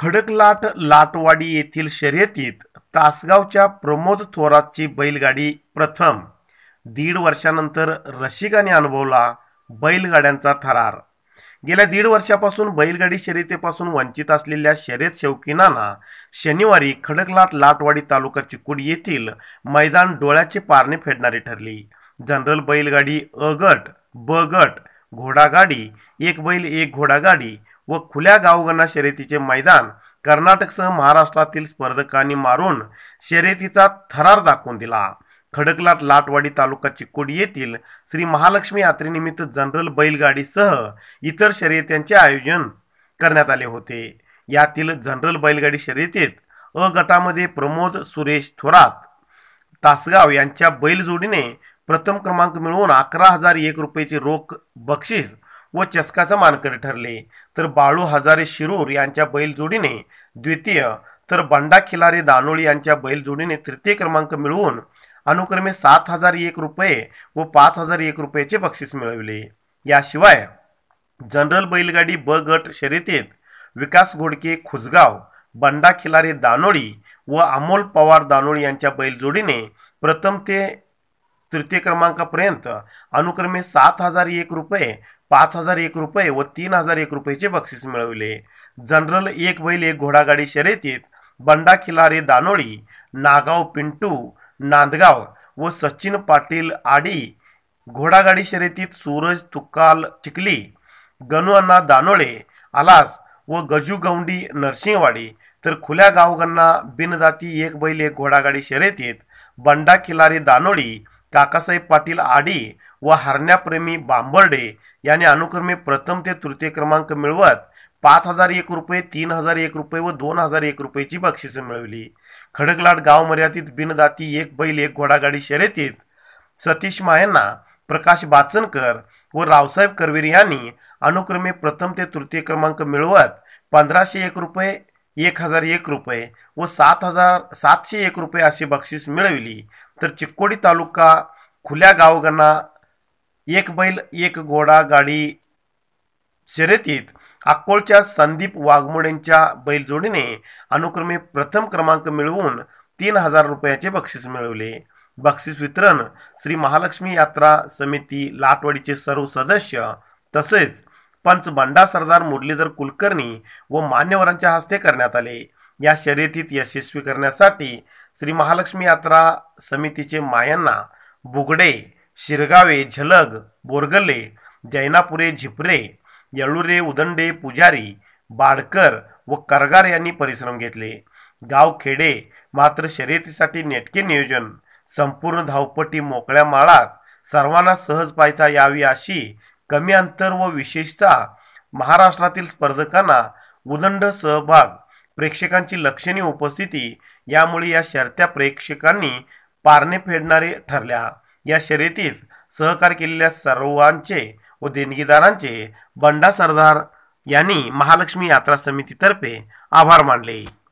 खडकलाट लाटवाडी येथील शर्यतीत तासगावच्या प्रमोद थोरातची बैलगाडी प्रथम दीड वर्षानंतर रसिकाने अनुभवला बैलगाड्यांचा थरार गेल्या दीड वर्षापासून बैलगाडी शर्यतीपासून वंचित असलेल्या शर्यत शौकीनांना शनिवारी खडकलाट लाटवाडी तालुका चिकूड येथील मैदान डोळ्याचे पारणे फेडणारी ठरली जनरल बैलगाडी अ गट ब गट घोडागाडी एक बैल एक घोडागाडी व खुल्या गावगणा शर्यतीचे मैदान कर्नाटकसह महाराष्ट्रातील स्पर्धकांनी मारून शर्यतीचा थरार दाखवून दिला खडकलात लाटवाडी तालुका चिकोडी येथील श्री महालक्ष्मी यात्रेनिमित्त जनरल बैलगाडीसह इतर शर्यत्यांचे आयोजन करण्यात आले होते यातील जनरल बैलगाडी शर्यतीत अ गटामध्ये प्रमोद सुरेश थोरात तासगाव यांच्या बैलजोडीने प्रथम क्रमांक मिळवून अकरा हजार एक रुपयाची रोख बक्षीस व चषकाचा मानकर ठरले तर बाळू हजारे शिरूर यांच्या बैलजोडीने द्वितीय तर बंडा खिलारे दानोळी यांच्या बैलजोडीने तृतीय क्रमांक मिळवून अनुक्रमे सात हजार एक रुपये व पाच हजार एक रुपयाचे बक्षीस मिळवले याशिवाय जनरल बैलगाडी ब गट शर्यतीत विकास घोडके खुजगाव बंडा खिलारे दानोळी व अमोल पवार दानोळी यांच्या बैलजोडीने प्रथम ते तृतीय क्रमांकापर्यंत अनुक्रमे सात हजार एक रुपये पाच हजार एक रुपये व तीन हजार एक रुपयेचे बक्षीस मिळवले जनरल एक बैल एक घोडागाडी शर्यतीत बंडा खिलारे दानोळी नागाव पिंटू नांदगाव व सचिन पाटील आडी घोडागाडी शर्यतीत सूरज तुकाल चिकली गणुअण्णा दानोळे आलास व गजूगवंडी नरसिंहवाडी तर खुल्या गावगांना बिनदाती एक बैल एक घोडागाडी शर्यतीत बंडा खिलारी दानोळी काकासाहेब पाटील आडी व हरण्याप्रेमी बांबर्डे यांनी अनुक्रमे प्रथम ते तृतीय क्रमांक मिळवत पाच हजार एक रुपये तीन हजार एक रुपये व दोन हजार एक रुपयेची बक्षिसं मिळवली खडकलाट गाव मर्यादित बिनदाती एक बैल एक घोडागाडी शर्यतीत सतीश मायांना प्रकाश बाचनकर व रावसाहेब करवीर यांनी अनुक्रमे प्रथम ते तृतीय क्रमांक मिळवत पंधराशे एक रुपये एक हजार एक रुपये व सात हजार सातशे एक रुपये अशी बक्षीस मिळविली तर चिक्कोडी तालुका खुल्या गावगांना एक बैल एक घोडा गाडी शर्यतीत अक्कोळच्या संदीप वाघमोडेंच्या बैलजोडीने अनुक्रमे प्रथम क्रमांक मिळवून तीन हजार रुपयाचे बक्षीस मिळवले बक्षीस वितरण श्री महालक्ष्मी यात्रा समिती लाटवाडीचे सर्व सदस्य तसेच पंच बंडा सरदार मुरलीधर कुलकर्णी व मान्यवरांच्या हस्ते करण्यात आले या शर्यतीत यशस्वी करण्यासाठी श्री महालक्ष्मी यात्रा समितीचे मायांना बुगडे शिरगावे झलग बोरगल्ले जैनापुरे झिपरे येळुरे उदंडे पुजारी बाडकर व करगार यांनी परिश्रम घेतले गावखेडे मात्र शर्यतीसाठी नेटके नियोजन संपूर्ण धावपटी मोकळ्या माळात सर्वांना सहज पाहिता यावी अशी कमी अंतर व विशेषतः महाराष्ट्रातील स्पर्धकांना उदंड सहभाग प्रेक्षकांची लक्षणीय उपस्थिती यामुळे या शर्त्या प्रेक्षकांनी पारणे फेडणारे ठरल्या या शर्यतीस सहकार केलेल्या सर्वांचे व देणगीदारांचे बंडा सरदार यांनी महालक्ष्मी यात्रा समितीतर्फे आभार मानले